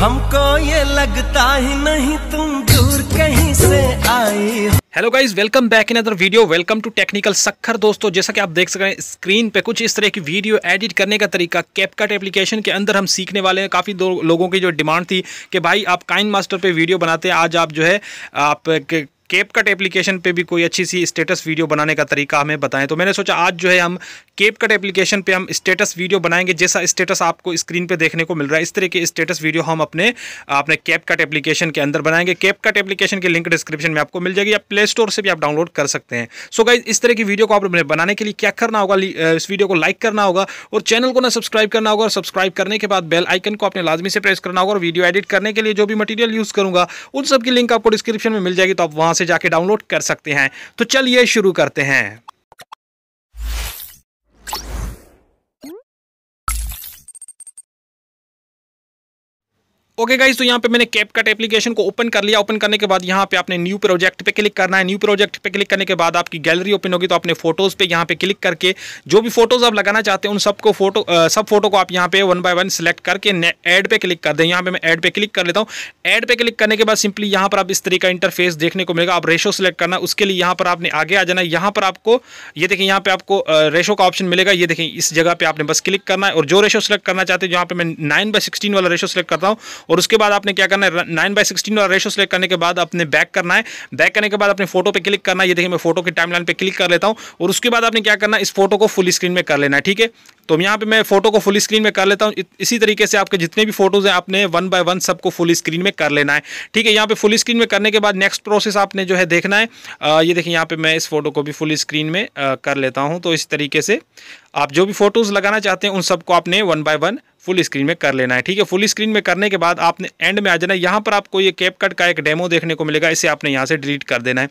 हमको ये लगता ही नहीं तुम दूर कहीं से आए hello guys welcome back in other video welcome to technical Sakkhar दोस्तों जैसा कि आप देख सकते हैं स्क्रीन पे कुछ इस तरह की वीडियो एडिट करने का तरीका कैपकट एप्लीकेशन के अंदर हम सीखने वाले हैं काफ़ी लोगों की जो डिमांड थी कि भाई आप काइन मास्टर पे वीडियो बनाते हैं आज आप जो है आप कैप कट एप्लीकेशन पे भी कोई अच्छी सी स्टेटस वीडियो बनाने का तरीका हमें बताएं तो मैंने सोचा आज जो है हम केप कट एप्लीकेशन पे हम स्टेटस वीडियो बनाएंगे जैसा स्टेटस आपको स्क्रीन पे देखने को मिल रहा है इस तरह के स्टेटस वीडियो हम अपने अपने केप कट एप्लीकेशन के अंदर बनाएंगे केप कट एप्लीकेशन के लिंक डिस्क्रिप्शन में आपको मिल जाएगी या प्ले स्टोर से भी आप डाउनलोड कर सकते हैं सो so गाइज इस तरह की वीडियो को आप बनाने के लिए क्या करना होगा इस वीडियो को लाइक करना होगा और चैनल को ना सब्सक्राइब करना होगा और सब्सक्राइब करने के बाद बेल आइकन को आपने लाजमी से प्रेस करना होगा और वीडियो एडिट करने के लिए जो भी मटीरियल यूज़ करूंगा उन सब लिंक आपको डिस्क्रिप्शन में मिल जाएगी तो आप वहाँ से जाके डाउनलोड कर सकते हैं तो चलिए शुरू करते हैं ओके गाइस तो यहाँ पे मैंने कैप कट एप्लीकेशन को ओपन कर लिया ओपन करने के बाद यहाँ पे आपने न्यू प्रोजेक्ट पे क्लिक करना है न्यू प्रोजेक्ट पे क्लिक करने के बाद आपकी गैलरी ओपन होगी तो आपने फोटोज पे यहाँ पे क्लिक करके जो भी फोटोज आप लगाना चाहते हैं उन सबको फोटो सब फोटो को आप यहाँ पे वन बाय वन सेलेक्ट करके एड पे क्लिक कर दें यहाँ पे मैं एड पे क्लिक कर लेता हूँ एड पे क्लिक करने के बाद सिंपली यहाँ पर आप इस तरीके का इंटरफेस देखने को मिलेगा आप रेशो सेलेक्ट करना उसके लिए यहाँ पर आपने आगे आ जाना यहाँ पर आपको ये देखें यहाँ पे आपको रेशो का ऑप्शन मिलेगा ये देखें इस जगह पर आपने बस क्लिक करना है और जो रेशो सेलेक्ट करना चाहते हैं जहाँ पे मैं नाइन बाय सिक्सटीन वाला रेशो सेलेक्ट करता हूँ और उसके बाद आपने क्या करना है नाइन बाई सिक्सटीन वाला रेशो सेलेक्ट करने के बाद आपने बैक करना है बैक करने के बाद अपने फोटो पर क्लिक करना है ये देखिए मैं फोटो के टाइमलाइन पर क्लिक कर लेता हूँ और उसके बाद आपने क्या करना इस फोटो को फुल स्क्रीन में कर लेना है ठीक है तो यहाँ पे मैं फोटो को फुल स्क्रीन में कर लेता हूँ इसी तरीके से आपके जितने भी फोटोज हैं आपने वन बाय वन सबको फुल स्क्रीन में कर लेना है ठीक है यहाँ पे फुल स्क्रीन में करने के बाद नेक्स्ट प्रोसेस आपने जो है देखना है आ, ये देखिए यहाँ पे मैं इस फोटो को भी फुल स्क्रीन में आ, कर लेता हूँ तो इस तरीके से आप जो भी फोटोज़ लगाना चाहते हैं उन सबको आपने one by one full screen में कर लेना है ठीक है फुल स्क्रीन में करने के बाद आपने एंड में आ जाना है यहाँ पर आपको ये कैप कट का एक डेमो देखने को मिलेगा इसे आपने यहाँ से डिलीट कर देना है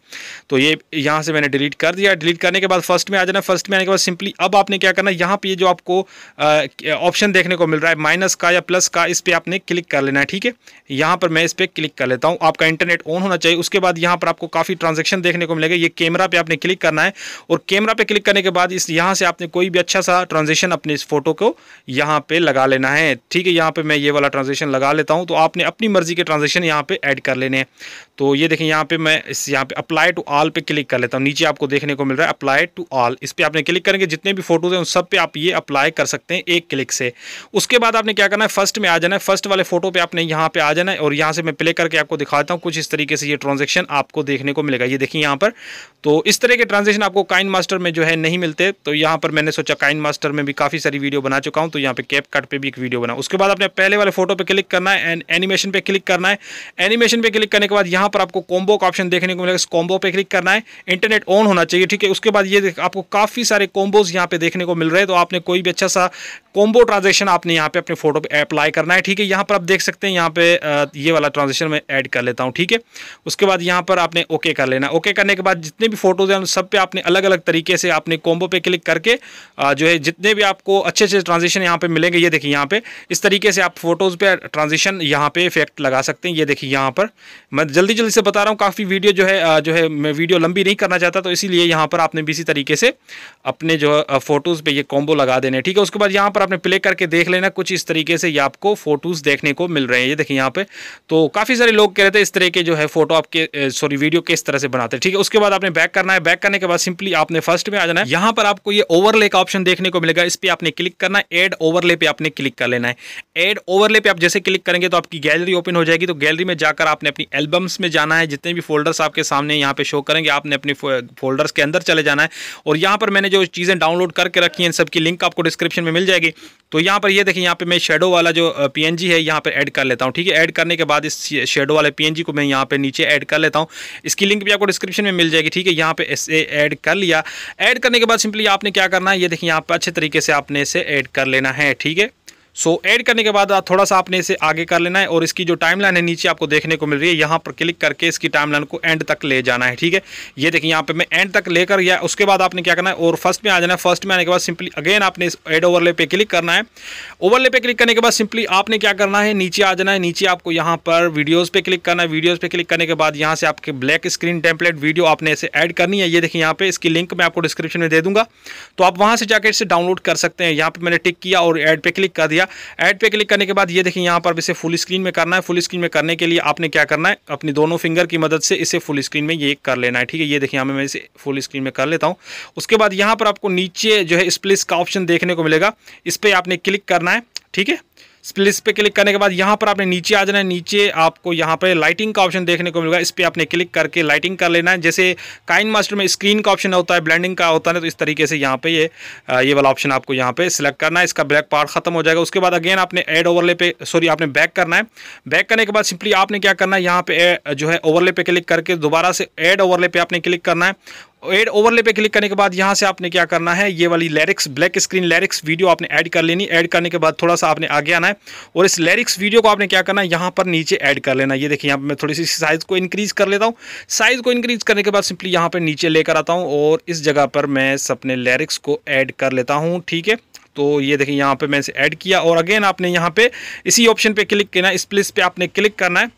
तो ये यहाँ से मैंने डिलीट कर दिया डिलीट करने के बाद फर्स्ट में आ जाना है फर्स्ट में आने के बाद सिंपली अब आपने क्या करना है यहाँ पर जो आपको ऑप्शन देखने को मिल रहा है माइनस का या प्लस का इस पर आपने क्लिक कर लेना है ठीक है यहाँ पर मैं इस पर क्लिक कर लेता हूँ आपका इंटरनेट ऑन होना चाहिए उसके बाद यहाँ पर आपको काफ़ी ट्रांजेक्शन देखने को मिलेगा ये कैमरा पर आपने क्लिक करना है और कैमरा पर क्लिक करने के बाद इस यहाँ से आपने कोई भी अच्छा सा ट्रांजेक्शन अपने इस फोटो को यहाँ पर लगा लेना लेना है ठीक है यहाँ पे मैं ये वाला ट्रांजेक्शन लगा लेता हूँ तो आपने अपनी मर्जी के ट्रांजेक्शन यहाँ पे ऐड कर लेने हैं तो ये देखें यहाँ पे मैं इस यहाँ पे अप्लाई टू ऑल पे क्लिक कर लेता हूँ नीचे आपको देखने को मिल रहा है अप्लाई टू ऑल इस पर आपने क्लिक करेंगे जितने भी फोटोज़ हैं उन सब पे आप ये अप्लाई कर सकते हैं एक क्लिक से उसके बाद आपने क्या करना है फर्स्ट में आ जाना है फर्स्ट वाले फोटो पर आपने यहाँ पर आ जाना है और यहाँ से मैं प्ले करके आपको दिखाता हूँ कुछ इस तरीके से ये ट्रांजेक्शन आपको देखने को मिलेगा ये देखिए यहाँ पर तो इस तरह के ट्रांजेक्शन आपको काइन मास्टर में जो है नहीं मिलते तो यहाँ पर मैंने सोचा काइन मास्टर में भी काफ़ी सारी वीडियो बना चुका हूँ तो यहाँ पर कैप कट पर भी वीडियो बनाओ उसके बाद आपने पहले वाले फोटो पर क्लिक करना है एंड एनिमेशन पर क्लिक करना है एनिमेशन पर क्लिक करने के बाद यहाँ पर आपको कॉम्बो का ऑप्शन देखने को मिलेगा इस कॉम्बो पर क्लिक करना है इंटरनेट ऑन होना चाहिए ठीक है उसके बाद ये आपको काफ़ी सारे कॉम्बोज यहाँ पे देखने को मिल रहे हैं तो आपने कोई भी अच्छा सा कॉम्बो ट्रांजेक्शन आपने यहाँ पे अपने फोटो पे अप्लाई करना है ठीक है यहाँ पर आप देख सकते हैं यहाँ पे ये वाला ट्रांजेक्शन मैं ऐड कर लेता हूँ ठीक है उसके बाद यहाँ पर आपने ओके कर लेना ओके करने के बाद जितने भी फोटोज हैं सब पे आपने अलग अलग तरीके से आपने कॉम्बो पे क्लिक करके जो है जितने भी आपको अच्छे अच्छे ट्रांजेक्शन यहाँ पे मिलेंगे ये देखिए यहाँ पे इस तरीके से आप फोटोज़ पे ट्रांजिशन यहाँ पे इफेक्ट लगा सकते हैं ये देखिए यहाँ पर मैं जल्दी जल्दी से बता रहा हूँ काफ़ी वीडियो जो है जो है मैं वीडियो लंबी नहीं करना चाहता तो इसीलिए यहाँ पर आपने इसी तरीके से अपने जो है फ़ोटोज़ पर ये कॉम्बो लगा देने ठीक है उसके बाद यहाँ पर आपने प्ले करके देख लेना कुछ इस तरीके से ये आपको फ़ोटोज़ देखने को मिल रहे हैं ये देखिए यहाँ पर तो काफ़ी सारे लोग कह रहे थे इस तरह के जो है फ़ोटो आपके सॉरी वीडियो किस तरह से बनाते हैं ठीक है उसके बाद आपने बैक करना है बैक करने के बाद सिंपली आपने फर्स्ट में आ जाना है यहाँ पर आपको ये ओवरले का ऑप्शन देखने को मिलेगा इस पर आपने क्लिक करना है एड ओवरले पे आपने क्लिक क्लिक कर लेना है एड ओवरले पे आप जैसे क्लिक करेंगे तो आपकी गैलरी ओपन हो जाएगी तो गैलरी में जाकर आपने अपनी एल्बम्स में जाना है जितने भी फोल्डर्स आपके सामने यहाँ पे शो करेंगे आपने अपने फोल्डर्स के अंदर चले जाना है और यहाँ पर मैंने जो चीज़ें डाउनलोड करके रखी हैं सबकी लिंक आपको डिस्क्रिप्शन में मिल जाएगी तो यहाँ पर ये देखिए यहाँ पे मैं शेडो वाला जो पी है यहाँ पर ऐड कर लेता हूँ ठीक है ऐड करने के बाद इस शेडो वाले पी को मैं यहाँ पर नीचे ऐड कर लेता हूँ इसकी लिंक भी आपको डिस्क्रिप्शन में मिल जाएगी ठीक है यहाँ पे इसे ऐड कर लिया ऐड करने के बाद सिंपली आपने क्या करना है ये देखिए यहाँ पर अच्छे तरीके से आपने इसे ऐड कर लेना है ठीक है सो so, ऐड करने के बाद आप थोड़ा सा आपने इसे आगे कर लेना है और इसकी जो टाइमलाइन है नीचे आपको देखने को मिल रही है यहाँ पर क्लिक करके इसकी टाइमलाइन को एंड तक ले जाना है ठीक है ये देखिए यहाँ पे मैं एंड तक लेकर या उसके बाद आपने क्या करना है और फर्स्ट में आ जाना है फर्स्ट में आने के बाद सिंपली अगेन आपने इस एड ओवरले पे क्लिक करना है ओवरले पे क्लिक करने के बाद सिंपली आपने क्या करना है नीचे आ जाना है नीचे आपको यहाँ पर वीडियोज़ पर क्लिक करना है वीडियोज़ पर क्लिक करने के बाद यहाँ से आपके ब्लैक स्क्रीन टेम्पलेट वीडियो आपने इसे ऐड करनी है ये देखिए यहाँ पर इसकी लिंक मैं आपको डिस्क्रिप्शन में दे दूँगा तो आप वहाँ से जाकर इसे डाउनलोड कर सकते हैं यहाँ पर मैंने टिक किया और एड पर क्लिक कर दिया गया ऐड पे क्लिक करने के बाद ये देखिए यहाँ पर इसे फुल स्क्रीन में करना है फुल स्क्रीन में करने के लिए आपने क्या करना है अपनी दोनों फिंगर की मदद से इसे फुल स्क्रीन में ये कर लेना है ठीक है ये देखिए यहाँ मैं इसे फुल स्क्रीन में कर लेता हूँ उसके बाद यहाँ पर आपको नीचे जो है स्प्लिस का ऑप्शन देखने को मिलेगा इस पर आपने क्लिक करना है ठीक है स्प्लिस पे क्लिक करने के बाद यहाँ पर आपने नीचे आ जाना है नीचे आपको यहाँ पर लाइटिंग का ऑप्शन देखने को मिलेगा इस पर आपने क्लिक करके लाइटिंग कर लेना है जैसे काइन मास्टर में स्क्रीन का ऑप्शन होता है ब्लैंडिंग का होता है तो इस तरीके से यहाँ पे ये ये वाला ऑप्शन आपको यहाँ पे सिलेक्ट करना है इसका ब्लैक पार्ट खत्म हो जाएगा उसके बाद अगेन आपने एड ओवरले पे सॉरी आपने बैक करना है बैक करने के बाद सिंपली आपने क्या करना है यहाँ पे जो है ओवरले पे क्लिक करके दोबारा से एड ओवरले पे आपने क्लिक करना है एड ओवरले पे क्लिक करने के बाद यहाँ से आपने क्या करना है ये वाली lyrics black screen lyrics video आपने ऐड कर लेनी ऐड करने के बाद थोड़ा सा आपने आगे आना है और इस लैरिक्स वीडियो को आपने क्या करना है यहाँ पर नीचे ऐड कर लेना ये देखिए यहाँ पर मैं थोड़ी सी साइज़ को इंक्रीज़ कर लेता हूँ साइज़ को इंक्रीज़ करने के बाद सिंपली यहाँ पर नीचे लेकर आता हूँ और इस जगह पर मैं अपने लैरिक्स को ऐड कर लेता हूँ ठीक है तो ये देखिए यहाँ पर मैं इसे ऐड किया और अगेन आपने यहाँ पे इसी ऑप्शन पर क्लिक करना है इस प्लेस पर आपने क्लिक करना है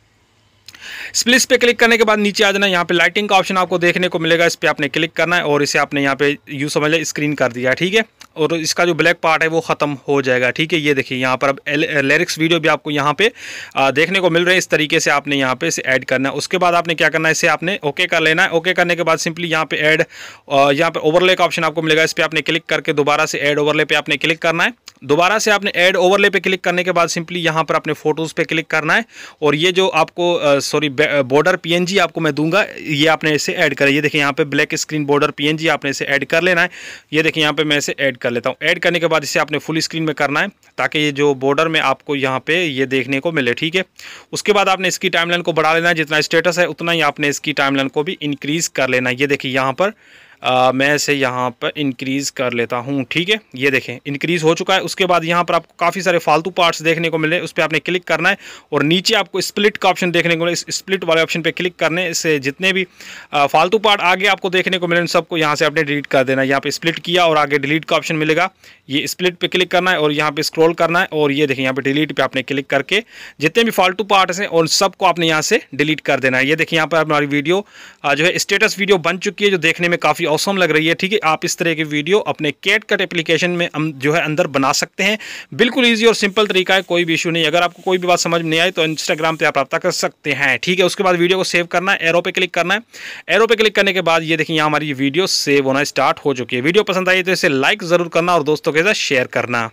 स्प्लिस पे क्लिक करने के बाद नीचे आ जाना यहाँ पे लाइटिंग का ऑप्शन आपको देखने को मिलेगा इस पर आपने क्लिक करना है और इसे आपने यहाँ पे यू समझ लिया स्क्रीन कर दिया ठीक है और इसका जो ब्लैक पार्ट है वो ख़त्म हो जाएगा ठीक है ये देखिए यहाँ पर अब लिरिक्स वीडियो uh, भी आपको यहाँ पे uh, देखने को मिल रहे हैं इस तरीके से आपने यहाँ पे इसे ऐड करना है उसके बाद आपने क्या करना है इसे आपने ओके कर लेना है ओके करने के बाद सिंपली यहाँ पे ऐड uh, यहाँ पे ओवरले का ऑप्शन आपको मिलेगा इस पर आपने क्लिक करके दोबारा से ऐड ओवरले पर आपने क्लिक करना है दोबारा से आपने ऐड ओवरले पे क्लिक करने के बाद सिंपली यहाँ पर अपने फोटोज़ पे क्लिक करना है और ये जो आपको सॉरी बॉर्डर पीएनजी आपको मैं दूंगा ये आपने इसे ऐड करें ये देखिए यहाँ पे ब्लैक स्क्रीन बॉर्डर पीएनजी आपने इसे ऐड कर लेना है ये देखिए यहाँ पे मैं इसे ऐड कर लेता हूँ ऐड करने के बाद इसे आपने फुल स्क्रीन में करना है ताकि ये जो बॉर्डर में आपको यहाँ पे ये देखने को मिले ठीक है उसके बाद आपने इसकी टाइमलाइन को बढ़ा लेना है जितना स्टेटस है उतना ही आपने इसकी टाइमलाइन को भी इंक्रीज़ कर लेना है ये देखिए यहाँ पर आ, मैं इसे यहाँ पर इंक्रीज़ कर लेता हूँ ठीक है ये देखें इंक्रीज़ हो चुका है उसके बाद यहाँ पर आपको काफ़ी सारे फालतू पार्ट्स देखने को मिले उस पर आपने क्लिक करना है और नीचे आपको स्प्लिट का ऑप्शन देखने को मिले इस स्प्लिट वाले ऑप्शन पर क्लिक करने इससे जितने भी फालतू पार्ट आगे आपको देखने को मिले उन सबको यहाँ से आपने डिलीट कर देना है यहाँ पर स्प्लिट किया और आगे डिलीट का ऑप्शन मिलेगा ये स्प्लिट पर क्लिक करना है और यहाँ पर स्क्रोल करना है और ये देखें यहाँ पर डिलीट पर आपने क्लिक करके जितने भी फालतू पार्ट्स हैं उन सबको आपने यहाँ से डिलीट कर देना है ये देखिए यहाँ पर हमारी वीडियो जो है स्टेटस वीडियो बन चुकी है जो देखने में काफ़ी औसम लग रही है ठीक है आप इस तरह की वीडियो अपने कैट कट एप्लीकेशन में अं-, जो है अंदर बना सकते हैं बिल्कुल ईजी और सिंपल तरीका है कोई भी इशू नहीं अगर आपको कोई भी बात समझ नहीं आई तो इंस्टाग्राम पर आप रब्ता कर सकते हैं ठीक है उसके बाद वीडियो को सेव करना है एरो पे क्लिक करना है एरो पे क्लिक करने के बाद ये देखिए यहाँ हमारी वीडियो सेव होना स्टार्ट हो चुकी है वीडियो पसंद आई तो इसे लाइक ज़रूर करना और दोस्तों के साथ शेयर करना